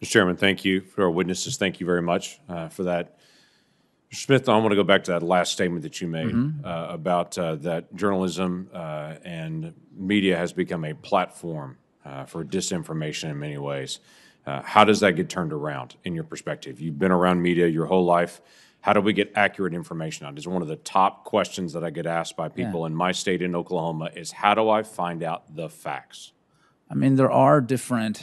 Mr. Chairman, thank you for our witnesses. Thank you very much uh, for that. Mr. Smith, I want to go back to that last statement that you made mm-hmm. uh, about uh, that journalism uh, and media has become a platform uh, for disinformation in many ways. Uh, how does that get turned around in your perspective? You've been around media your whole life. How do we get accurate information out? It's one of the top questions that I get asked by people yeah. in my state in Oklahoma is how do I find out the facts? I mean, there are different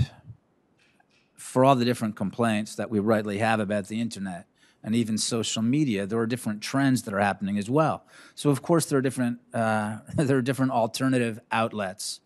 for all the different complaints that we rightly have about the internet and even social media, there are different trends that are happening as well. So of course there are different uh, there are different alternative outlets.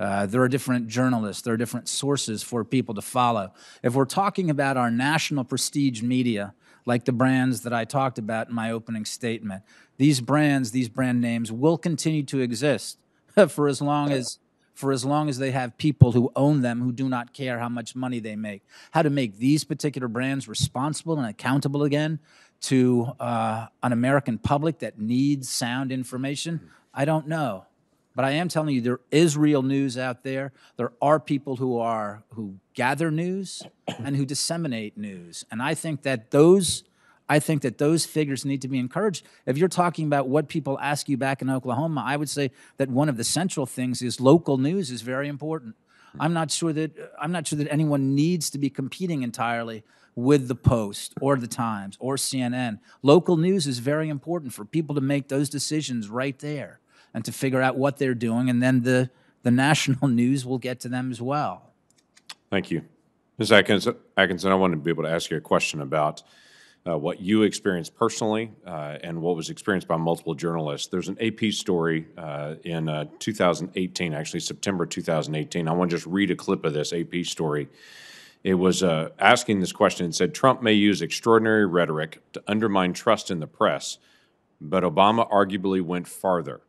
Uh, there are different journalists. There are different sources for people to follow. If we're talking about our national prestige media, like the brands that I talked about in my opening statement, these brands, these brand names will continue to exist for as long as for as long as they have people who own them who do not care how much money they make. How to make these particular brands responsible and accountable again to uh, an American public that needs sound information, I don't know. But I am telling you, there is real news out there. There are people who are who gather news and who disseminate news, and I think that those I think that those figures need to be encouraged. If you're talking about what people ask you back in Oklahoma, I would say that one of the central things is local news is very important. I'm not sure that I'm not sure that anyone needs to be competing entirely with the Post or the Times or CNN. Local news is very important for people to make those decisions right there and to figure out what they're doing, and then the the national news will get to them as well. Thank you, Ms. Atkinson. Atkinson, I wanted to be able to ask you a question about uh, what you experienced personally uh, and what was experienced by multiple journalists. There's an AP story uh, in uh, 2018, actually September 2018. I want to just read a clip of this AP story. It was uh, asking this question and said Trump may use extraordinary rhetoric to undermine trust in the press, but Obama arguably went farther,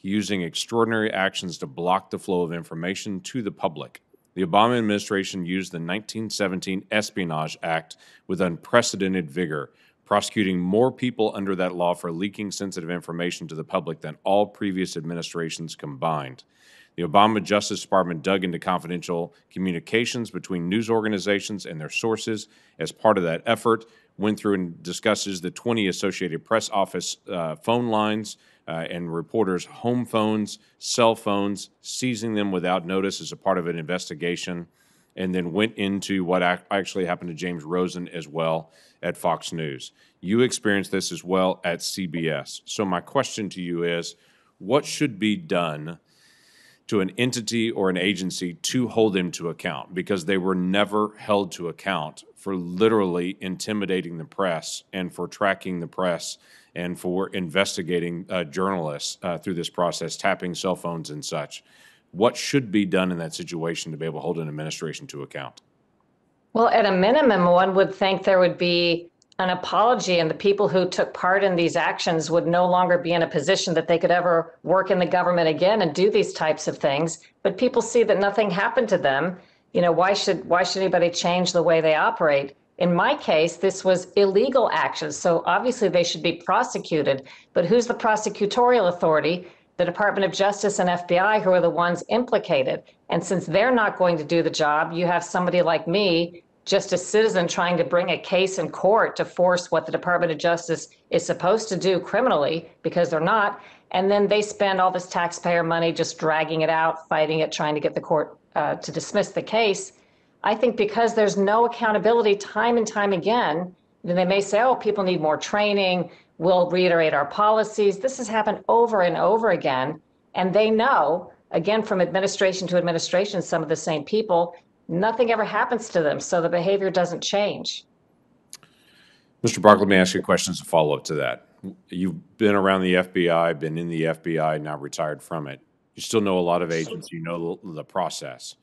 using extraordinary actions to block the flow of information to the public the Obama administration used the 1917 Espionage Act with unprecedented vigor, prosecuting more people under that law for leaking sensitive information to the public than all previous administrations combined. The Obama Justice Department dug into confidential communications between news organizations and their sources. As part of that effort, went through and discusses the 20 Associated Press office uh, phone lines uh, and reporters' home phones, cell phones, seizing them without notice as a part of an investigation, and then went into what actually happened to James Rosen as well at Fox News. You experienced this as well at CBS. So, my question to you is what should be done to an entity or an agency to hold them to account because they were never held to account for literally intimidating the press and for tracking the press and for investigating uh, journalists uh, through this process, tapping cell phones and such. What should be done in that situation to be able to hold an administration to account? Well, at a minimum, one would think there would be an apology and the people who took part in these actions would no longer be in a position that they could ever work in the government again and do these types of things but people see that nothing happened to them you know why should why should anybody change the way they operate in my case this was illegal actions so obviously they should be prosecuted but who's the prosecutorial authority the department of justice and fbi who are the ones implicated and since they're not going to do the job you have somebody like me just a citizen trying to bring a case in court to force what the Department of Justice is supposed to do criminally because they're not. And then they spend all this taxpayer money just dragging it out, fighting it, trying to get the court uh, to dismiss the case. I think because there's no accountability time and time again, then they may say, oh, people need more training. We'll reiterate our policies. This has happened over and over again. And they know, again, from administration to administration, some of the same people, nothing ever happens to them, so the behavior doesn't change. Mr. Brock, let me ask you a question as a follow up to that. You've been around the FBI, been in the FBI, now retired from it. You still know a lot of agents, you know the process.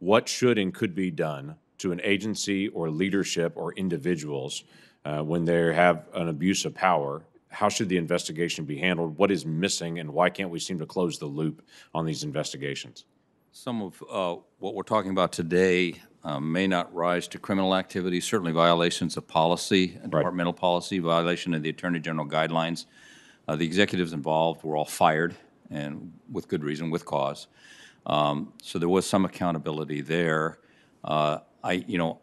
What should and could be done to an agency or leadership or individuals uh, when they have an abuse of power? How should the investigation be handled? What is missing, and why can't we seem to close the loop on these investigations? Some of uh, what we're talking about today um, may not rise to criminal activity, certainly violations of policy, right. departmental policy, violation of the Attorney General guidelines. Uh, the executives involved were all fired, and with good reason, with cause. Um, so there was some accountability there. Uh, I, you know,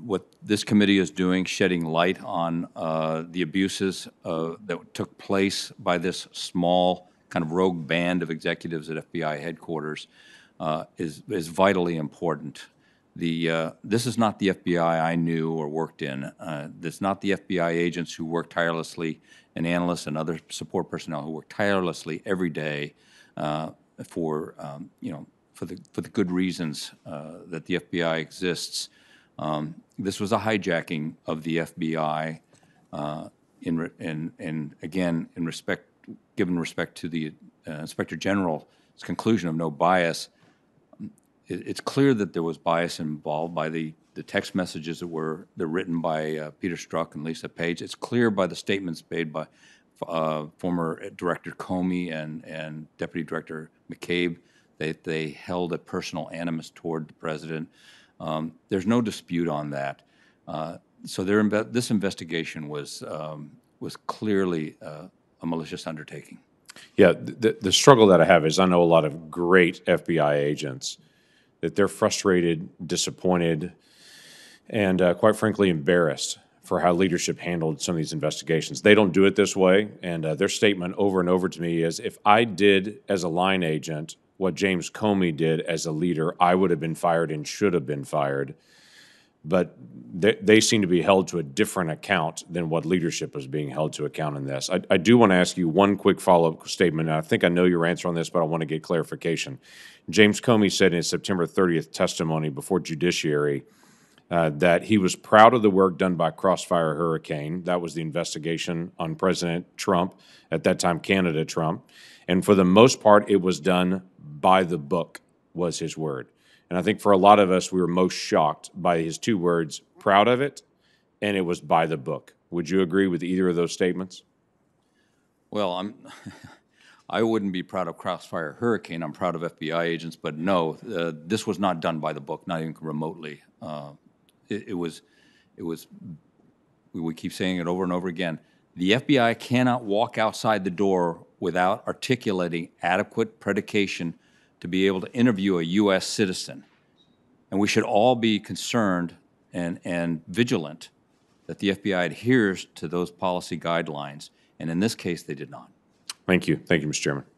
what this committee is doing, shedding light on uh, the abuses uh, that took place by this small kind of rogue band of executives at FBI headquarters uh, is, is vitally important. The, uh, this is not the FBI I knew or worked in. Uh, it's not the FBI agents who work tirelessly, and analysts and other support personnel who work tirelessly every day uh, for, um, you know, for the, for the good reasons uh, that the FBI exists. Um, this was a hijacking of the FBI uh, in, in, in, again, in respect given respect to the uh, Inspector General's conclusion of no bias, it, it's clear that there was bias involved by the, the text messages that were written by uh, Peter Strzok and Lisa Page. It's clear by the statements made by uh, former Director Comey and, and Deputy Director McCabe that they, held a personal animus toward the president. Um, there's no dispute on that. Uh, so their, this investigation was um, was clearly uh, a malicious undertaking. Yeah, the, the struggle that I have is I know a lot of great FBI agents that they're frustrated, disappointed, and uh, quite frankly, embarrassed for how leadership handled some of these investigations. They don't do it this way. And uh, their statement over and over to me is if I did as a line agent what James Comey did as a leader, I would have been fired and should have been fired but they, they, seem to be held to a different account than what leadership is being held to account in this. I, I do want to ask you one quick follow up statement. And I think I know your answer on this, but I want to get clarification. James Comey said in his September 30th testimony before Judiciary uh, that he was proud of the work done by Crossfire Hurricane. That was the investigation on President Trump, at that time, Canada Trump. And for the most part, it was done by the book, was his word. And I think for a lot of us, we were most shocked by his two words, proud of it, and it was by the book. Would you agree with either of those statements? Well, I'm. I wouldn't be proud of Crossfire Hurricane. I'm proud of FBI agents, but no, uh, this was not done by the book, not even remotely. Uh, it, it, was, it was. We keep saying it over and over again. The FBI cannot walk outside the door without articulating adequate predication to be able to interview a U.S. citizen. And we should all be concerned and, and vigilant that the FBI adheres to those policy guidelines. And in this case, they did not. Thank you. Thank you, Mr. Chairman.